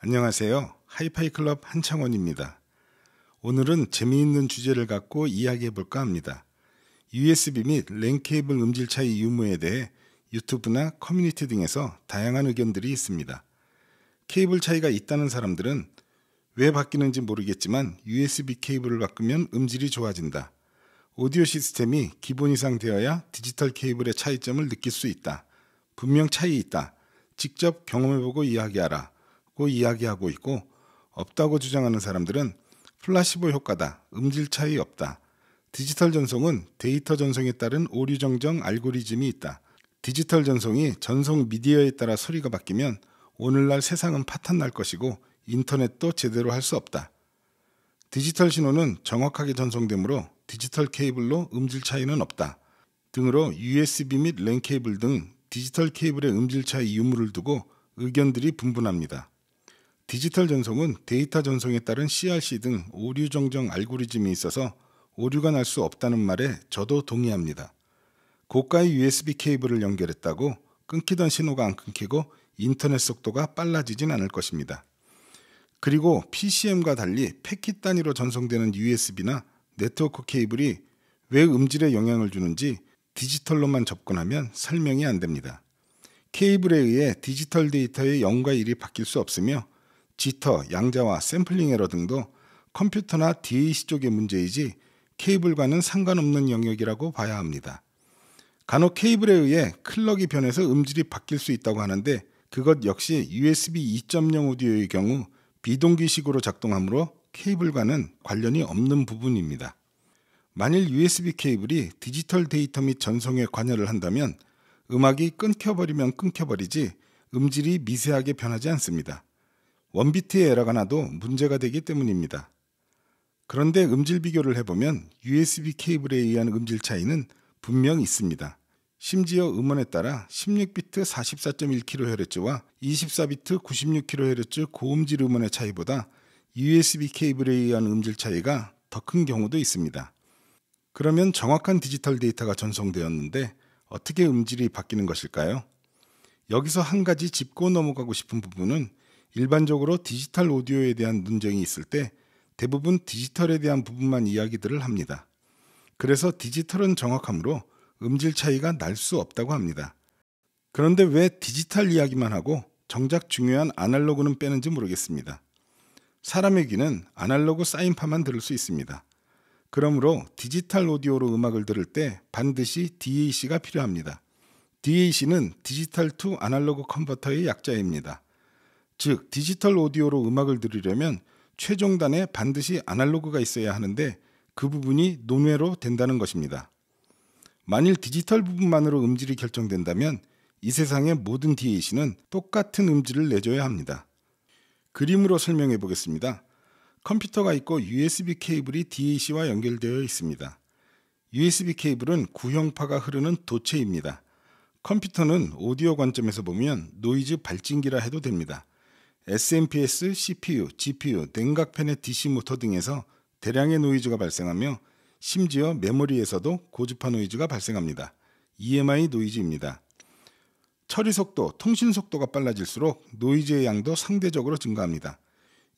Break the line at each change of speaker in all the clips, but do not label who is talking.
안녕하세요. 하이파이 클럽 한창원입니다. 오늘은 재미있는 주제를 갖고 이야기해 볼까 합니다. USB 및 랭 케이블 음질 차이 유무에 대해 유튜브나 커뮤니티 등에서 다양한 의견들이 있습니다. 케이블 차이가 있다는 사람들은 왜 바뀌는지 모르겠지만 USB 케이블을 바꾸면 음질이 좋아진다. 오디오 시스템이 기본 이상 되어야 디지털 케이블의 차이점을 느낄 수 있다. 분명 차이 있다. 직접 경험해보고 이야기하라고 이야기하고 있고 없다고 주장하는 사람들은 플라시보 효과다. 음질 차이 없다. 디지털 전송은 데이터 전송에 따른 오류 정정 알고리즘이 있다. 디지털 전송이 전송 미디어에 따라 소리가 바뀌면 오늘날 세상은 파탄 날 것이고 인터넷도 제대로 할 수 없다. 디지털 신호는 정확하게 전송되므로 디지털 케이블로 음질 차이는 없다. 등으로 USB 및 랜 케이블 등 디지털 케이블의 음질 차이 유무를 두고 의견들이 분분합니다. 디지털 전송은 데이터 전송에 따른 CRC 등 오류 정정 알고리즘이 있어서 오류가 날 수 없다는 말에 저도 동의합니다. 고가의 USB 케이블을 연결했다고 끊기던 신호가 안 끊기고 인터넷 속도가 빨라지진 않을 것입니다. 그리고 PCM과 달리 패킷 단위로 전송되는 USB나 네트워크 케이블이 왜 음질에 영향을 주는지 디지털로만 접근하면 설명이 안 됩니다. 케이블에 의해 디지털 데이터의 0과 1이 바뀔 수 없으며 지터, 양자와 샘플링 에러 등도 컴퓨터나 DAC 쪽의 문제이지 케이블과는 상관없는 영역이라고 봐야 합니다. 간혹 케이블에 의해 클럭이 변해서 음질이 바뀔 수 있다고 하는데 그것 역시 USB 2.0 오디오의 경우 비동기식으로 작동하므로 케이블과는 관련이 없는 부분입니다. 만일 USB 케이블이 디지털 데이터 및 전송에 관여를 한다면 음악이 끊겨버리면 끊겨버리지 음질이 미세하게 변하지 않습니다. 원비트의 에러가 나도 문제가 되기 때문입니다. 그런데 음질 비교를 해보면 USB 케이블에 의한 음질 차이는 분명 있습니다. 심지어 음원에 따라 16비트 44.1kHz와 24비트 96kHz 고음질 음원의 차이보다 USB 케이블에 의한 음질 차이가 더 큰 경우도 있습니다. 그러면 정확한 디지털 데이터가 전송되었는데 어떻게 음질이 바뀌는 것일까요? 여기서 한 가지 짚고 넘어가고 싶은 부분은 일반적으로 디지털 오디오에 대한 논쟁이 있을 때 대부분 디지털에 대한 부분만 이야기들을 합니다. 그래서 디지털은 정확하므로 음질 차이가 날 수 없다고 합니다. 그런데 왜 디지털 이야기만 하고 정작 중요한 아날로그는 빼는지 모르겠습니다. 사람의 귀는 아날로그 사인파만 들을 수 있습니다. 그러므로 디지털 오디오로 음악을 들을 때 반드시 DAC가 필요합니다. DAC는 디지털 투 아날로그 컨버터의 약자입니다. 즉, 디지털 오디오로 음악을 들으려면 최종단에 반드시 아날로그가 있어야 하는데 그 부분이 논외로 된다는 것입니다. 만일 디지털 부분만으로 음질이 결정된다면 이 세상의 모든 DAC는 똑같은 음질을 내줘야 합니다. 그림으로 설명해 보겠습니다. 컴퓨터가 있고 USB 케이블이 DAC와 연결되어 있습니다. USB 케이블은 구형파가 흐르는 도체입니다. 컴퓨터는 오디오 관점에서 보면 노이즈 발진기라 해도 됩니다. SMPS, CPU, GPU, 냉각팬의 DC 모터 등에서 대량의 노이즈가 발생하며 심지어 메모리에서도 고주파 노이즈가 발생합니다. EMI 노이즈입니다. 처리 속도, 통신 속도가 빨라질수록 노이즈의 양도 상대적으로 증가합니다.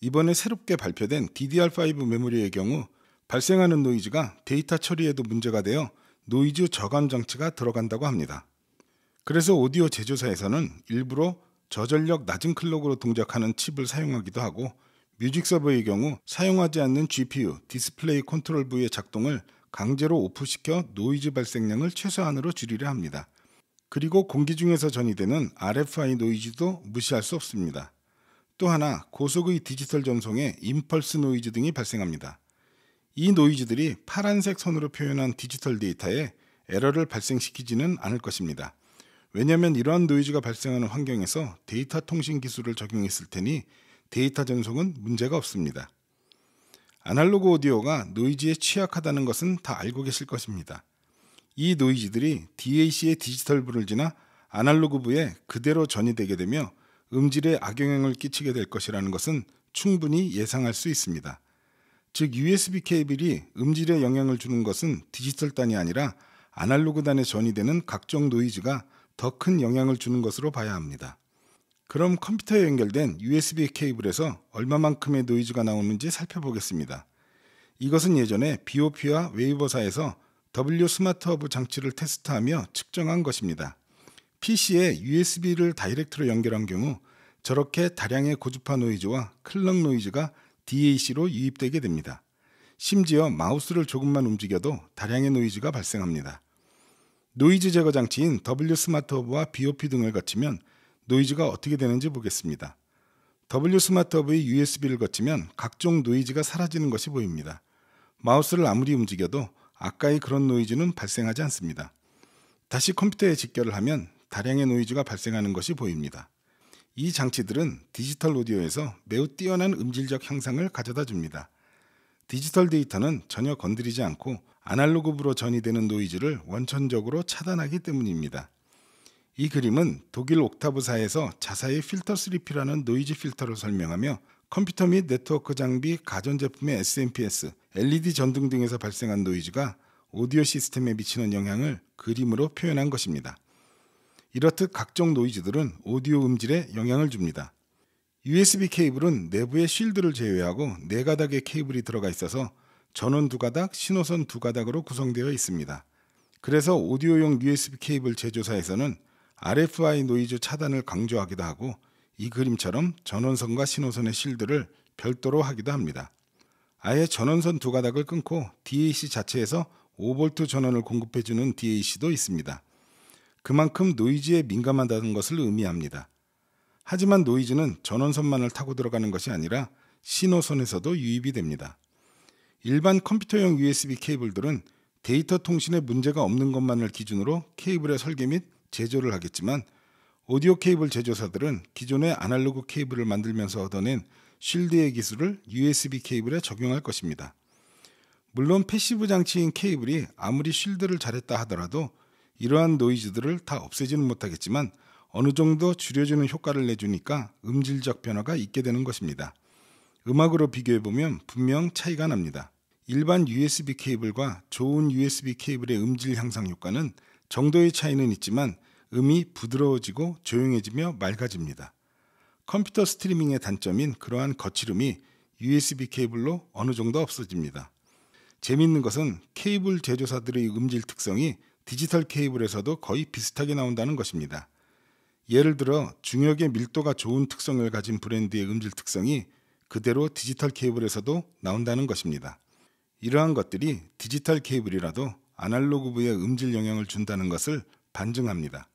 이번에 새롭게 발표된 DDR5 메모리의 경우 발생하는 노이즈가 데이터 처리에도 문제가 되어 노이즈 저감 장치가 들어간다고 합니다. 그래서 오디오 제조사에서는 일부러 저전력 낮은 클럭으로 동작하는 칩을 사용하기도 하고 뮤직 서버의 경우 사용하지 않는 GPU 디스플레이 컨트롤 부의 작동을 강제로 오프시켜 노이즈 발생량을 최소한으로 줄이려 합니다. 그리고 공기 중에서 전이되는 RFI 노이즈도 무시할 수 없습니다. 또 하나 고속의 디지털 전송에 임펄스 노이즈 등이 발생합니다. 이 노이즈들이 파란색 선으로 표현한 디지털 데이터에 에러를 발생시키지는 않을 것입니다. 왜냐하면 이러한 노이즈가 발생하는 환경에서 데이터 통신 기술을 적용했을 테니 데이터 전송은 문제가 없습니다. 아날로그 오디오가 노이즈에 취약하다는 것은 다 알고 계실 것입니다. 이 노이즈들이 DAC의 디지털 부를 지나 아날로그 부에 그대로 전이되게 되며 음질에 악영향을 끼치게 될 것이라는 것은 충분히 예상할 수 있습니다. 즉 USB 케이블이 음질에 영향을 주는 것은 디지털 단이 아니라 아날로그 단에 전이되는 각종 노이즈가 더 큰 영향을 주는 것으로 봐야 합니다. 그럼 컴퓨터에 연결된 USB 케이블에서 얼마만큼의 노이즈가 나오는지 살펴보겠습니다. 이것은 예전에 BOP와 웨이버사에서 W 스마트 허브 장치를 테스트하며 측정한 것입니다. PC에 USB를 다이렉트로 연결한 경우 저렇게 다량의 고주파 노이즈와 클럭 노이즈가 DAC로 유입되게 됩니다. 심지어 마우스를 조금만 움직여도 다량의 노이즈가 발생합니다. 노이즈 제거 장치인 W 스마트 허브와 BOP 등을 거치면 노이즈가 어떻게 되는지 보겠습니다. W 스마트 허브의 USB를 거치면 각종 노이즈가 사라지는 것이 보입니다. 마우스를 아무리 움직여도 아까의 그런 노이즈는 발생하지 않습니다. 다시 컴퓨터에 직결을 하면 다량의 노이즈가 발생하는 것이 보입니다. 이 장치들은 디지털 오디오에서 매우 뛰어난 음질적 향상을 가져다 줍니다. 디지털 데이터는 전혀 건드리지 않고 아날로그부로 전이되는 노이즈를 원천적으로 차단하기 때문입니다. 이 그림은 독일 옥타브사에서 자사의 필터 스리라는 노이즈 필터를 설명하며 컴퓨터 및 네트워크 장비, 가전제품의 SMPS, LED 전등 등에서 발생한 노이즈가 오디오 시스템에 미치는 영향을 그림으로 표현한 것입니다. 이렇듯 각종 노이즈들은 오디오 음질에 영향을 줍니다. USB 케이블은 내부의 쉴드를 제외하고 네 가닥의 케이블이 들어가 있어서 전원 두 가닥, 신호선 두 가닥으로 구성되어 있습니다. 그래서 오디오용 USB 케이블 제조사에서는 RFI 노이즈 차단을 강조하기도 하고 이 그림처럼 전원선과 신호선의 실드를 별도로 하기도 합니다. 아예 전원선 두 가닥을 끊고 DAC 자체에서 5V 전원을 공급해주는 DAC도 있습니다. 그만큼 노이즈에 민감하다는 것을 의미합니다. 하지만 노이즈는 전원선만을 타고 들어가는 것이 아니라 신호선에서도 유입이 됩니다. 일반 컴퓨터용 USB 케이블들은 데이터 통신에 문제가 없는 것만을 기준으로 케이블의 설계 및 제조를 하겠지만 오디오 케이블 제조사들은 기존의 아날로그 케이블을 만들면서 얻어낸 쉴드의 기술을 USB 케이블에 적용할 것입니다. 물론 패시브 장치인 케이블이 아무리 쉴드를 잘했다 하더라도 이러한 노이즈들을 다 없애지는 못하겠지만 어느 정도 줄여주는 효과를 내주니까 음질적 변화가 있게 되는 것입니다. 음악으로 비교해보면 분명 차이가 납니다. 일반 USB 케이블과 좋은 USB 케이블의 음질 향상 효과는 정도의 차이는 있지만 음이 부드러워지고 조용해지며 맑아집니다. 컴퓨터 스트리밍의 단점인 그러한 거칠음이 USB 케이블로 어느 정도 없어집니다. 재밌는 것은 케이블 제조사들의 음질 특성이 디지털 케이블에서도 거의 비슷하게 나온다는 것입니다. 예를 들어 중역의 밀도가 좋은 특성을 가진 브랜드의 음질 특성이 그대로 디지털 케이블에서도 나온다는 것입니다. 이러한 것들이 디지털 케이블이라도 아날로그부에 음질 영향을 준다는 것을 반증합니다.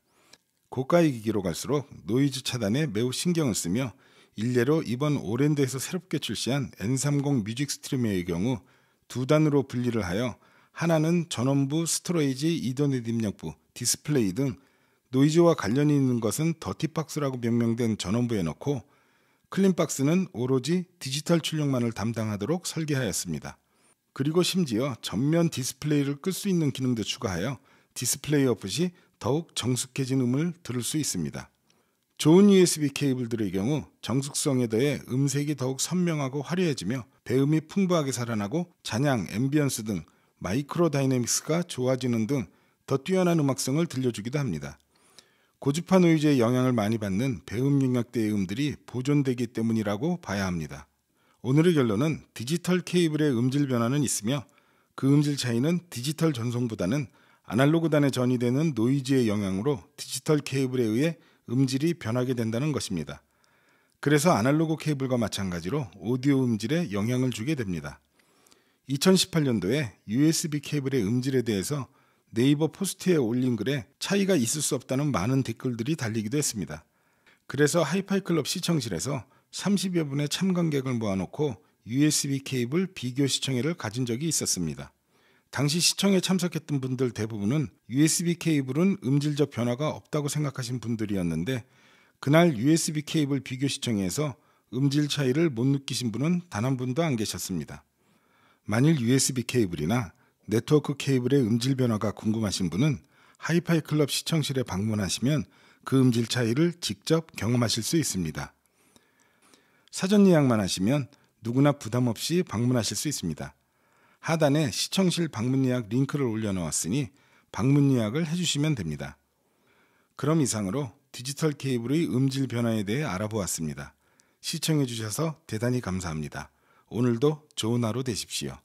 고가의 기기로 갈수록 노이즈 차단에 매우 신경을 쓰며 일례로 이번 오랜드에서 새롭게 출시한 N30 뮤직 스트리머의 경우 두 단으로 분리를 하여 하나는 전원부, 스토레이지, 이더넷 입력부, 디스플레이 등 노이즈와 관련이 있는 것은 더티박스라고 명명된 전원부에 넣고 클린박스는 오로지 디지털 출력만을 담당하도록 설계하였습니다. 그리고 심지어 전면 디스플레이를 끌 수 있는 기능도 추가하여 디스플레이 어풋이 더욱 정숙해진 음을 들을 수 있습니다. 좋은 USB 케이블들의 경우 정숙성에 더해 음색이 더욱 선명하고 화려해지며 배음이 풍부하게 살아나고 잔향, 앰비언스 등 마이크로 다이내믹스가 좋아지는 등 더 뛰어난 음악성을 들려주기도 합니다. 고주파 노이즈의 영향을 많이 받는 배음 윤곽대의 음들이 보존되기 때문이라고 봐야 합니다. 오늘의 결론은 디지털 케이블의 음질 변화는 있으며 그 음질 차이는 디지털 전송보다는 아날로그단에 전이되는 노이즈의 영향으로 디지털 케이블에 의해 음질이 변하게 된다는 것입니다. 그래서 아날로그 케이블과 마찬가지로 오디오 음질에 영향을 주게 됩니다. 2018년도에 USB 케이블의 음질에 대해서 네이버 포스트에 올린 글에 차이가 있을 수 없다는 많은 댓글들이 달리기도 했습니다. 그래서 하이파이 클럽 시청실에서 30여 분의 참관객을 모아놓고 USB 케이블 비교 시청회를 가진 적이 있었습니다. 당시 시청에 참석했던 분들 대부분은 USB 케이블은 음질적 변화가 없다고 생각하신 분들이었는데 그날 USB 케이블 비교 시청에서 음질 차이를 못 느끼신 분은 단 한 분도 안 계셨습니다. 만일 USB 케이블이나 네트워크 케이블의 음질 변화가 궁금하신 분은 하이파이 클럽 시청실에 방문하시면 그 음질 차이를 직접 경험하실 수 있습니다. 사전 예약만 하시면 누구나 부담 없이 방문하실 수 있습니다. 하단에 시청실 방문 예약 링크를 올려놓았으니 방문 예약을 해주시면 됩니다. 그럼 이상으로 디지털 케이블의 음질 변화에 대해 알아보았습니다. 시청해주셔서 대단히 감사합니다. 오늘도 좋은 하루 되십시오.